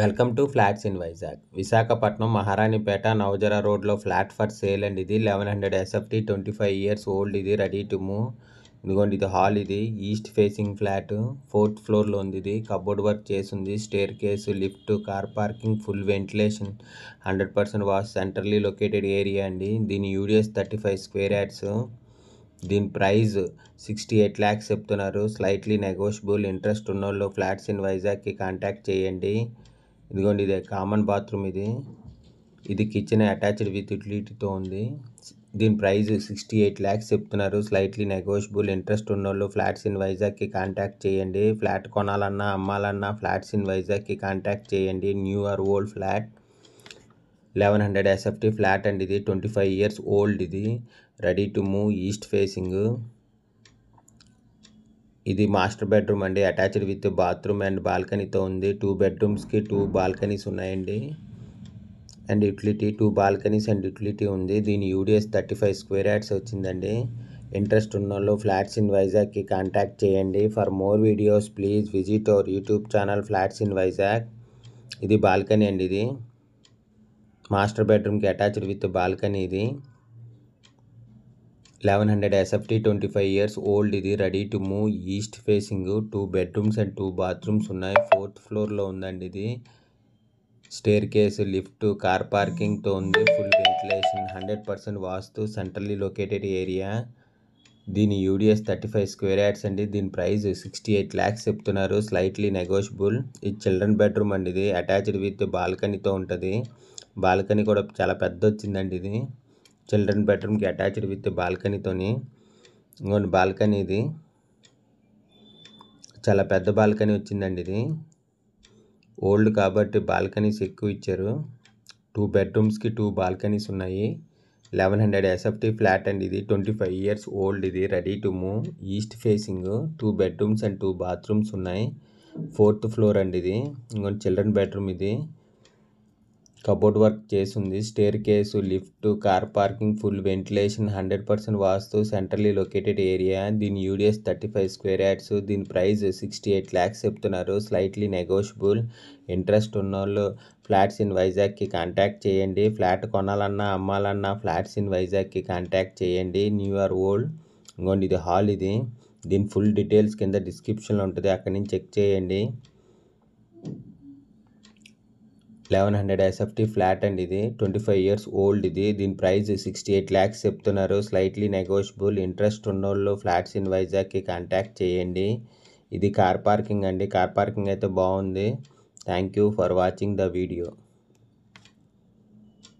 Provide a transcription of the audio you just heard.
welcome to flats in Vizag Visakhapatnam Maharanipeta నవజర రోడ్లో flat for sale and ఇది eleven hundred SFT twenty five years old ఇది ready to move ఇదిగోండి ఇది హాల్ ఇది ఈస్ట్ ఫేసింగ్ ఫ్లాట్ ఫోర్త్ ఫ్లోర్లో ఉంది ఇది కబోర్డ్ వర్క్ చేసింది staircase lift car parking full ventilation hundred percent వాష్ సెంటర్లీ లొకేటెడ్ ఏరియా అండి దీని UDS thirty five square yards దీని ప్రైజ్ సిక్స్టీ ఎయిట్ ల్యాక్స్ చెప్తున్నారు స్లైట్లీ నెగోషియబుల్ ఇంట్రెస్ట్ ఉన్నోళ్ళు ఫ్లాట్స్ ఇన్ వైజాగ్కి కాంటాక్ట్ చేయండి ఇదిగోండి ఇది కామన్ బాత్రూమ్ ఇది ఇది కిచెన్ అటాచ్డ్ విత్ యుటిలిటీతో ఉంది దీని ప్రైస్ సిక్స్టీ ఎయిట్ ల్యాక్స్ చెప్తున్నారు స్లైట్లీ నెగోషియబుల్ ఇంట్రెస్ట్ ఉన్నోళ్ళు ఫ్లాట్స్ ఇన్ వైజాగ్కి కాంటాక్ట్ చేయండి ఫ్లాట్ కొనాలన్నా అమ్మాలన్నా ఫ్లాట్స్ ఇన్ వైజాగ్కి కాంటాక్ట్ చేయండి new or old flat eleven hundred SFT flat అండి ఇది ట్వంటీ ఫైవ్ ఇయర్స్ ఓల్డ్ ఇది ready to move east facing ఇది మాస్టర్ బెడ్రూమ్ అండి అటాచ్డ్ విత్ బాత్రూమ్ అండ్ బాల్కనీతో ఉంది టూ బెడ్రూమ్స్కి టూ బాల్కనీస్ ఉన్నాయండి and utility two balconies and utility ఉంది దీని UDS thirty five square yards వచ్చిందండి ఇంట్రెస్ట్ ఉన్న వాళ్ళు ఫ్లాట్స్ ఇన్ వైజాగ్కి కాంటాక్ట్ చేయండి for more videos please visit our YouTube channel flats in Vizag ఇది బాల్కనీ అండి ఇది మాస్టర్ బెడ్రూమ్కి అటాచ్డ్ విత్ బాల్కనీ ఇది eleven hundred SFT twenty five years old ఇది ready to move east facing two bedrooms and two bathrooms ఉన్నాయి fourth ఫ్లోర్లో ఉందండి ఇది స్టేర్ కేసు లిఫ్ట్ కార్ పార్కింగ్తో ఉంది full ventilation hundred percent vastu centrally located area దీని UDS thirty five square yards అండి దీని ప్రైస్ సిక్స్టీ ఎయిట్ ల్యాక్స్ చెప్తున్నారు స్లైట్లీ నెగోషియబుల్ ఇది చిల్డ్రన్ బెడ్రూమ్ అండి ఇది అటాచ్డ్ విత్ బాల్కనీతో ఉంటుంది బాల్కనీ కూడా చాలా పెద్ద వచ్చిందండి ఇది చిల్డ్రన్ బెడ్రూమ్కి అటాచ్డ్ విత్ బాల్కనీతోని ఇంకోటి బాల్కనీ ఇది చాలా పెద్ద బాల్కనీ వచ్చిందండి ఇది ఓల్డ్ కాబట్టి బాల్కనీస్ ఎక్కువ ఇచ్చారు టూ బెడ్రూమ్స్కి టూ బాల్కనీస్ ఉన్నాయి లెవెన్ హండ్రెడ్ ఎస్ఎఫ్టీ ఫ్లాట్ అండి ఇది ట్వంటీ ఫైవ్ ఇయర్స్ ఓల్డ్ ఇది ready to move east facing two bedrooms and two bathrooms ఉన్నాయి ఫోర్త్ ఫ్లోర్ అండి ఇది ఇంకొక చిల్డ్రన్ బెడ్రూమ్ ఇది కబోర్డ్ వర్క్ చేసింది staircase lift car parking full ventilation hundred percent vastu centrally located area దీని UDS thirty five square yards దీని price sixty eight lakhs చెప్తున్నారు slightly negotiable interest ఉన్నోళ్ళు ఫ్లాట్స్ ఇన్ వైజాగ్కి కాంటాక్ట్ చేయండి ఫ్లాట్ కొనాలన్నా అమ్మాలన్నా ఫ్లాట్స్ ఇన్ వైజాగ్కి కాంటాక్ట్ చేయండి న్యూ ఇయర్ ఓల్డ్ ఇంకోండి ఇది హాల్ ఇది దీని ఫుల్ డీటెయిల్స్ కింద డిస్క్రిప్షన్లో ఉంటుంది అక్కడి నుంచి చెక్ చేయండి లెవెన్ హండ్రెడ్ ఎస్ఎఫ్టీ ఫ్లాట్ అండి ఇది ట్వంటీ ఫైవ్ ఇయర్స్ ఓల్డ్ ఇది దీని ప్రైస్ సిక్స్టీ ఎయిట్ ల్యాక్స్ చెప్తున్నారు స్లైట్లీ నెగోషియబుల్ ఇంట్రెస్ట్ ఉన్నోళ్ళు ఫ్లాట్స్ ఇన్ వైజాగ్కి కాంటాక్ట్ చేయండి ఇది కార్ పార్కింగ్ అండి కార్ పార్కింగ్ అయితే బాగుంది thank you for watching the video